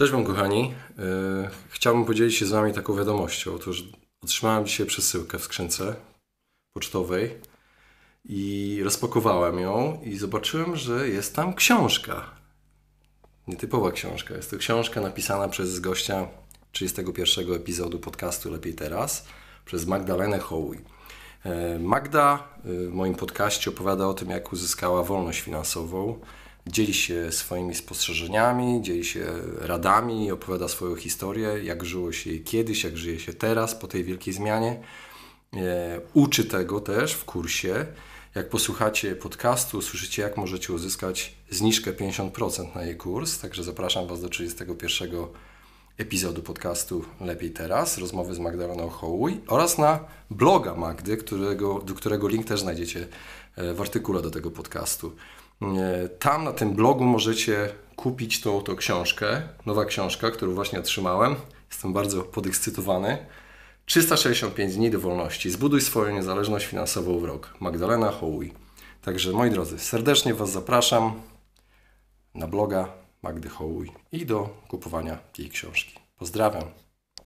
Cześć Wam kochani. E, chciałbym podzielić się z Wami taką wiadomością. Otóż otrzymałem dzisiaj przesyłkę w skrzynce pocztowej i rozpakowałem ją i zobaczyłem, że jest tam książka. Nietypowa książka. Jest to książka napisana przez gościa 31 epizodu podcastu Lepiej Teraz przez Magdalenę Hołuj. E, Magda e, w moim podcaście opowiada o tym, jak uzyskała wolność finansową dzieli się swoimi spostrzeżeniami, dzieli się radami, opowiada swoją historię, jak żyło się jej kiedyś, jak żyje się teraz po tej wielkiej zmianie. E, uczy tego też w kursie. Jak posłuchacie podcastu, słyszycie, jak możecie uzyskać zniżkę 50% na jej kurs. Także zapraszam Was do 31 epizodu podcastu Lepiej Teraz, rozmowy z Magdaleną Hołuj oraz na bloga Magdy, którego, do którego link też znajdziecie e, w artykule do tego podcastu. E, tam na tym blogu możecie kupić tą, tą książkę, nowa książka, którą właśnie otrzymałem. Jestem bardzo podekscytowany. 365 dni do wolności. Zbuduj swoją niezależność finansową w rok. Magdalena Hołuj. Także moi drodzy, serdecznie Was zapraszam na bloga Magdy Hołuj i do kupowania tej książki. Pozdrawiam.